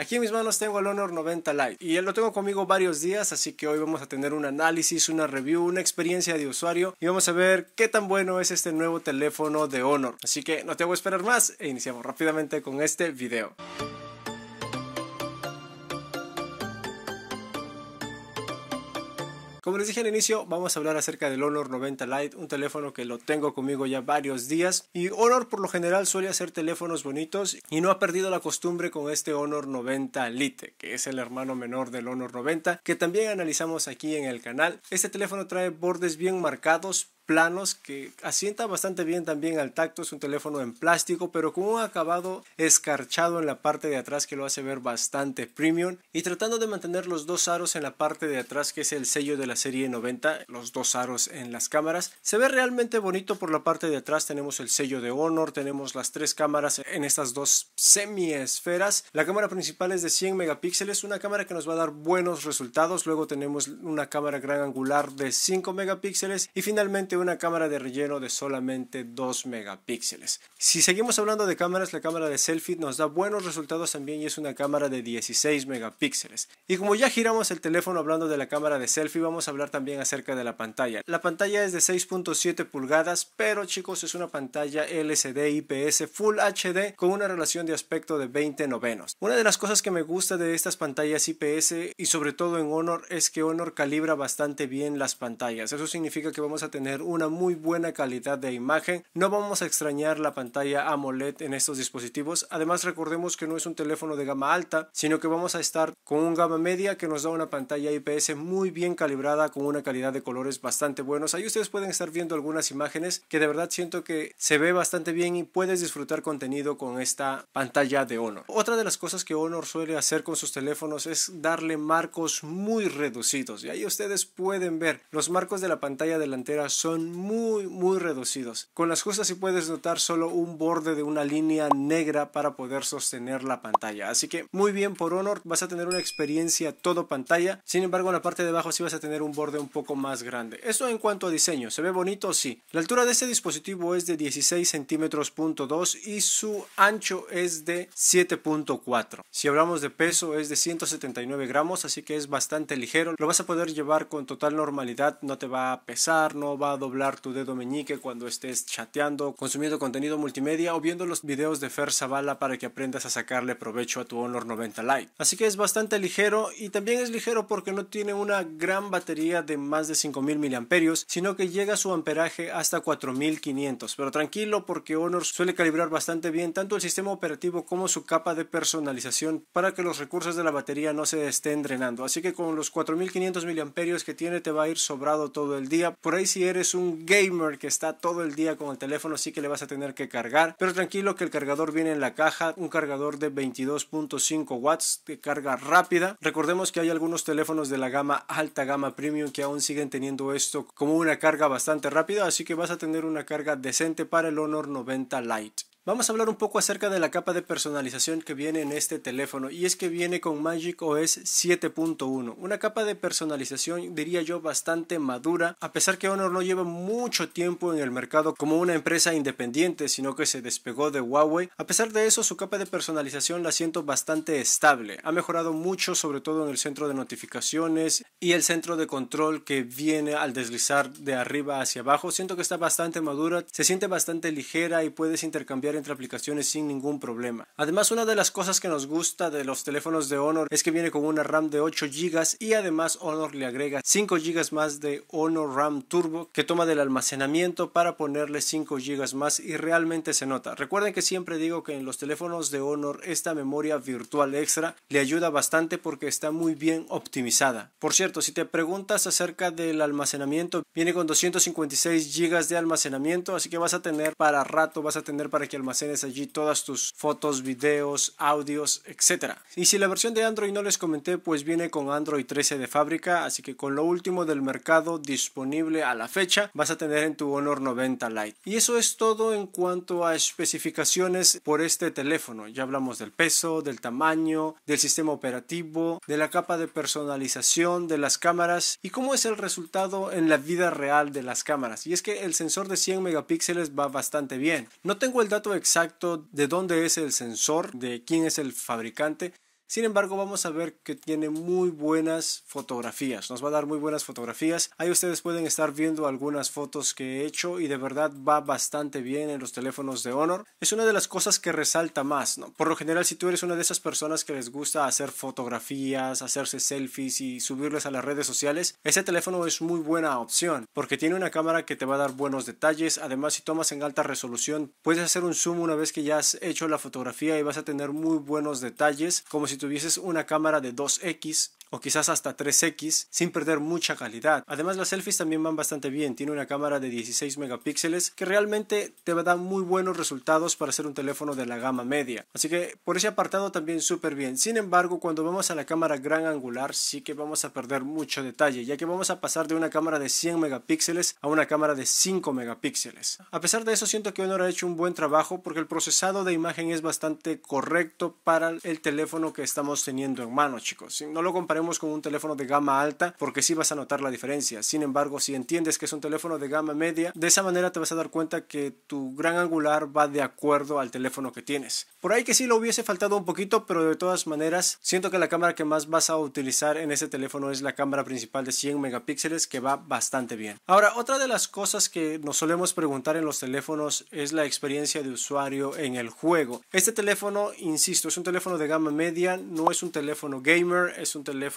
Aquí en mis manos tengo el Honor 90 Lite y lo tengo conmigo varios días, así que hoy vamos a tener un análisis, una review, una experiencia de usuario y vamos a ver qué tan bueno es este nuevo teléfono de Honor. Así que no te voy a esperar más e iniciamos rápidamente con este video. Como les dije al inicio, vamos a hablar acerca del Honor 90 Lite, un teléfono que lo tengo conmigo ya varios días. Y Honor por lo general suele hacer teléfonos bonitos y no ha perdido la costumbre con este Honor 90 Lite, que es el hermano menor del Honor 90, que también analizamos aquí en el canal. Este teléfono trae bordes bien marcados, planos que asienta bastante bien también al tacto. Es un teléfono en plástico, pero con un acabado escarchado en la parte de atrás que lo hace ver bastante premium. Y tratando de mantener los dos aros en la parte de atrás, que es el sello de la serie 90, los dos aros en las cámaras. Se ve realmente bonito por la parte de atrás. Tenemos el sello de Honor, tenemos las tres cámaras en estas dos semiesferas. La cámara principal es de 100 megapíxeles, una cámara que nos va a dar buenos resultados. Luego tenemos una cámara gran angular de 5 megapíxeles y finalmente una cámara de relleno de solamente 2 megapíxeles. Si seguimos hablando de cámaras, la cámara de selfie nos da buenos resultados también y es una cámara de 16 megapíxeles. Y como ya giramos el teléfono hablando de la cámara de selfie, vamos a hablar también acerca de la pantalla. La pantalla es de 6.7 pulgadas, pero chicos es una pantalla LCD IPS Full HD con una relación de aspecto de 20 novenos. Una de las cosas que me gusta de estas pantallas IPS y sobre todo en Honor es que Honor calibra bastante bien las pantallas. Eso significa que vamos a tener una muy buena calidad de imagen. No vamos a extrañar la pantalla AMOLED en estos dispositivos. Además recordemos que no es un teléfono de gama alta, sino que vamos a estar con un gama media que nos da una pantalla IPS muy bien calibrada con una calidad de colores bastante buenos. Ahí ustedes pueden estar viendo algunas imágenes que de verdad siento que se ve bastante bien y puedes disfrutar contenido con esta pantalla de Honor. Otra de las cosas que Honor suele hacer con sus teléfonos es darle marcos muy reducidos y ahí ustedes pueden ver los marcos de la pantalla delantera son muy, muy reducidos. Con las justas si puedes notar solo un borde de una línea negra para poder sostener la pantalla. Así que muy bien por Honor, vas a tener una experiencia todo pantalla. Sin embargo, en la parte de abajo si vas a tener un borde un poco más grande. Eso en cuanto a diseño, ¿se ve bonito? Sí. La altura de este dispositivo es de 16 centímetros punto 2 y su ancho es de 7.4. Si hablamos de peso es de 179 gramos, así que es bastante ligero. Lo vas a poder llevar con total normalidad, no te va a pesar, no va a doblar tu dedo meñique cuando estés chateando, consumiendo contenido multimedia o viendo los videos de Fer Zavala para que aprendas a sacarle provecho a tu Honor 90 Lite. Así que es bastante ligero y también es ligero porque no tiene una gran batería de más de 5000 mAh, sino que llega su amperaje hasta 4500. Pero tranquilo porque Honor suele calibrar bastante bien tanto el sistema operativo como su capa de personalización para que los recursos de la batería no se estén drenando. Así que con los 4500 mAh que tiene te va a ir sobrado todo el día. Por ahí si eres un gamer que está todo el día con el teléfono, así que le vas a tener que cargar. Pero tranquilo que el cargador viene en la caja, un cargador de 22.5 watts de carga rápida. Recordemos que hay algunos teléfonos de la gama alta, gama premium, que aún siguen teniendo esto como una carga bastante rápida, así que vas a tener una carga decente para el Honor 90 Lite. Vamos a hablar un poco acerca de la capa de personalización que viene en este teléfono y es que viene con Magic OS 7.1, una capa de personalización diría yo bastante madura, a pesar que Honor no lleva mucho tiempo en el mercado como una empresa independiente, sino que se despegó de Huawei. A pesar de eso, su capa de personalización la siento bastante estable. Ha mejorado mucho, sobre todo en el centro de notificaciones y el centro de control que viene al deslizar de arriba hacia abajo. Siento que está bastante madura, se siente bastante ligera y puedes intercambiar entre aplicaciones sin ningún problema. Además, una de las cosas que nos gusta de los teléfonos de Honor es que viene con una RAM de 8 GB y además Honor le agrega 5 GB más de Honor RAM Turbo que toma del almacenamiento para ponerle 5 GB más y realmente se nota. Recuerden que siempre digo que en los teléfonos de Honor esta memoria virtual extra le ayuda bastante porque está muy bien optimizada. Por cierto, si te preguntas acerca del almacenamiento, viene con 256 GB de almacenamiento, así que vas a tener para rato, vas a tener para que almacenes allí todas tus fotos, videos, audios, etcétera Y si la versión de Android no les comenté, pues viene con Android 13 de fábrica, así que con lo último del mercado disponible a la fecha vas a tener en tu Honor 90 Lite. Y eso es todo en cuanto a especificaciones por este teléfono. Ya hablamos del peso, del tamaño, del sistema operativo, de la capa de personalización, de las cámaras y cómo es el resultado en la vida real de las cámaras. Y es que el sensor de 100 megapíxeles va bastante bien. No tengo el dato exacto de dónde es el sensor, de quién es el fabricante, sin embargo, vamos a ver que tiene muy buenas fotografías. Nos va a dar muy buenas fotografías. Ahí ustedes pueden estar viendo algunas fotos que he hecho y de verdad va bastante bien en los teléfonos de Honor. Es una de las cosas que resalta más, ¿no? Por lo general, si tú eres una de esas personas que les gusta hacer fotografías, hacerse selfies y subirles a las redes sociales, ese teléfono es muy buena opción porque tiene una cámara que te va a dar buenos detalles. Además, si tomas en alta resolución, puedes hacer un zoom una vez que ya has hecho la fotografía y vas a tener muy buenos detalles, como si tuvieses una cámara de 2X o quizás hasta 3x sin perder mucha calidad. Además las selfies también van bastante bien, tiene una cámara de 16 megapíxeles que realmente te va a dar muy buenos resultados para hacer un teléfono de la gama media. Así que por ese apartado también súper bien. Sin embargo, cuando vamos a la cámara gran angular sí que vamos a perder mucho detalle, ya que vamos a pasar de una cámara de 100 megapíxeles a una cámara de 5 megapíxeles. A pesar de eso siento que Honor ha hecho un buen trabajo porque el procesado de imagen es bastante correcto para el teléfono que estamos teniendo en mano, chicos. Si no lo comparamos con un teléfono de gama alta porque si vas a notar la diferencia. Sin embargo, si entiendes que es un teléfono de gama media, de esa manera te vas a dar cuenta que tu gran angular va de acuerdo al teléfono que tienes. Por ahí que sí lo hubiese faltado un poquito, pero de todas maneras, siento que la cámara que más vas a utilizar en ese teléfono es la cámara principal de 100 megapíxeles que va bastante bien. Ahora, otra de las cosas que nos solemos preguntar en los teléfonos es la experiencia de usuario en el juego. Este teléfono, insisto, es un teléfono de gama media, no es un teléfono gamer, es un teléfono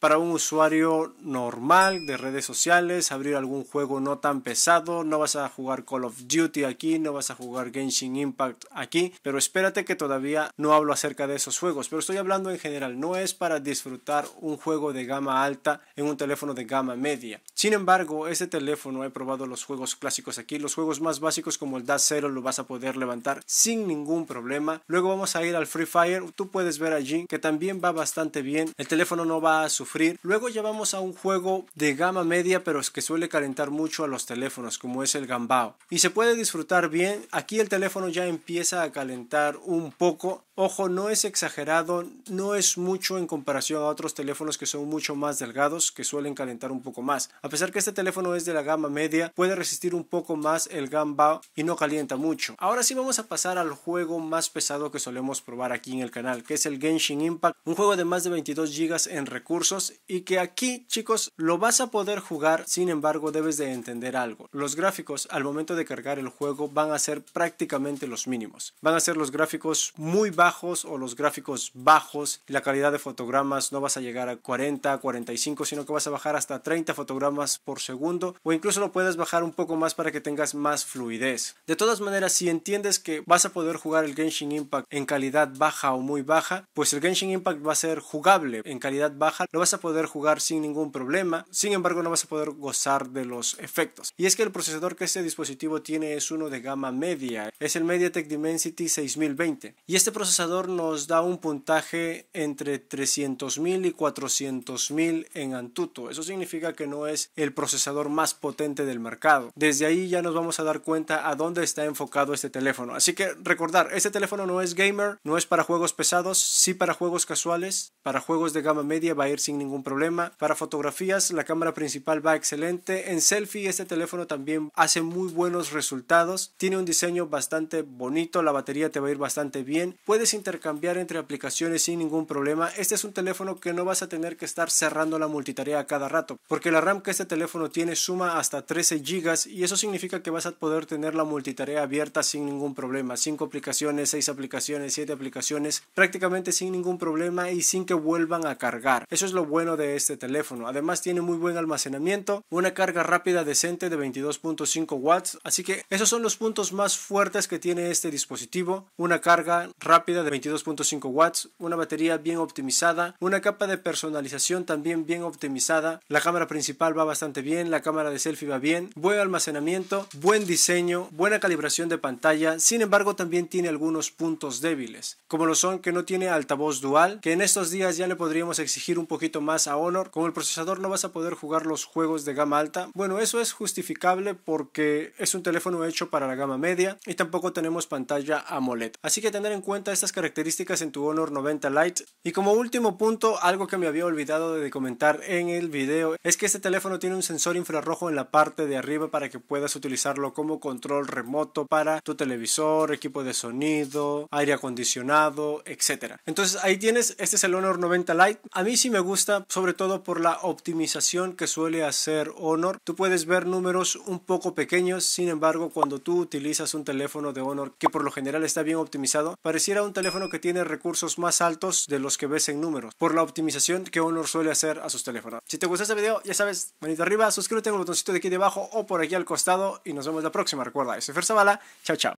para un usuario normal de redes sociales, abrir algún juego no tan pesado, no vas a jugar Call of Duty aquí, no vas a jugar Genshin Impact aquí, pero espérate que todavía no hablo acerca de esos juegos, pero estoy hablando en general, no es para disfrutar un juego de gama alta en un teléfono de gama media. Sin embargo, este teléfono he probado los juegos clásicos aquí, los juegos más básicos como el Dash Zero lo vas a poder levantar sin ningún problema. Luego vamos a ir al Free Fire, tú puedes ver allí que también va bastante bien. El teléfono no va a sufrir. Luego llevamos a un juego de gama media pero es que suele calentar mucho a los teléfonos como es el Gambao y se puede disfrutar bien. Aquí el teléfono ya empieza a calentar un poco. Ojo, no es exagerado, no es mucho en comparación a otros teléfonos que son mucho más delgados que suelen calentar un poco más. A pesar que este teléfono es de la gama media, puede resistir un poco más el Gambao y no calienta mucho. Ahora sí vamos a pasar al juego más pesado que solemos probar aquí en el canal, que es el Genshin Impact, un juego de más de 22 GB en recursos y que aquí, chicos, lo vas a poder jugar, sin embargo, debes de entender algo. Los gráficos al momento de cargar el juego van a ser prácticamente los mínimos. Van a ser los gráficos muy bajos o los gráficos bajos. La calidad de fotogramas no vas a llegar a 40, 45, sino que vas a bajar hasta 30 fotogramas por segundo o incluso lo puedes bajar un poco más para que tengas más fluidez. De todas maneras, si entiendes que vas a poder jugar el Genshin Impact en calidad baja o muy baja, pues el Genshin Impact va a ser jugable en calidad baja, lo vas a poder jugar sin ningún problema, sin embargo no vas a poder gozar de los efectos. Y es que el procesador que este dispositivo tiene es uno de gama media, es el MediaTek Dimensity 6020 y este procesador nos da un puntaje entre 300.000 y 400.000 en Antutu. Eso significa que no es el procesador más potente del mercado. Desde ahí ya nos vamos a dar cuenta a dónde está enfocado este teléfono. Así que recordar, este teléfono no es gamer, no es para juegos pesados, sí para juegos casuales, para juegos de gama media media va a ir sin ningún problema. Para fotografías la cámara principal va excelente. En selfie este teléfono también hace muy buenos resultados. Tiene un diseño bastante bonito, la batería te va a ir bastante bien. Puedes intercambiar entre aplicaciones sin ningún problema. Este es un teléfono que no vas a tener que estar cerrando la multitarea a cada rato, porque la RAM que este teléfono tiene suma hasta 13 GB y eso significa que vas a poder tener la multitarea abierta sin ningún problema. 5 aplicaciones, 6 aplicaciones, 7 aplicaciones, prácticamente sin ningún problema y sin que vuelvan a cargar eso es lo bueno de este teléfono. Además tiene muy buen almacenamiento, una carga rápida decente de 22.5 watts, así que esos son los puntos más fuertes que tiene este dispositivo. Una carga rápida de 22.5 watts, una batería bien optimizada, una capa de personalización también bien optimizada, la cámara principal va bastante bien, la cámara de selfie va bien, buen almacenamiento, buen diseño, buena calibración de pantalla, sin embargo también tiene algunos puntos débiles, como lo son que no tiene altavoz dual, que en estos días ya le podríamos exigir exigir un poquito más a Honor. Con el procesador no vas a poder jugar los juegos de gama alta. Bueno, eso es justificable porque es un teléfono hecho para la gama media y tampoco tenemos pantalla AMOLED. Así que tener en cuenta estas características en tu Honor 90 Lite. Y como último punto, algo que me había olvidado de comentar en el video es que este teléfono tiene un sensor infrarrojo en la parte de arriba para que puedas utilizarlo como control remoto para tu televisor, equipo de sonido, aire acondicionado, etcétera Entonces ahí tienes, este es el Honor 90 Lite. A mí sí me gusta, sobre todo por la optimización que suele hacer Honor. Tú puedes ver números un poco pequeños, sin embargo, cuando tú utilizas un teléfono de Honor que por lo general está bien optimizado, pareciera un teléfono que tiene recursos más altos de los que ves en números, por la optimización que Honor suele hacer a sus teléfonos. Si te gustó este video, ya sabes, manito arriba, suscríbete en el botoncito de aquí debajo o por aquí al costado y nos vemos la próxima. Recuerda, soy Fer Zavala, chao chao.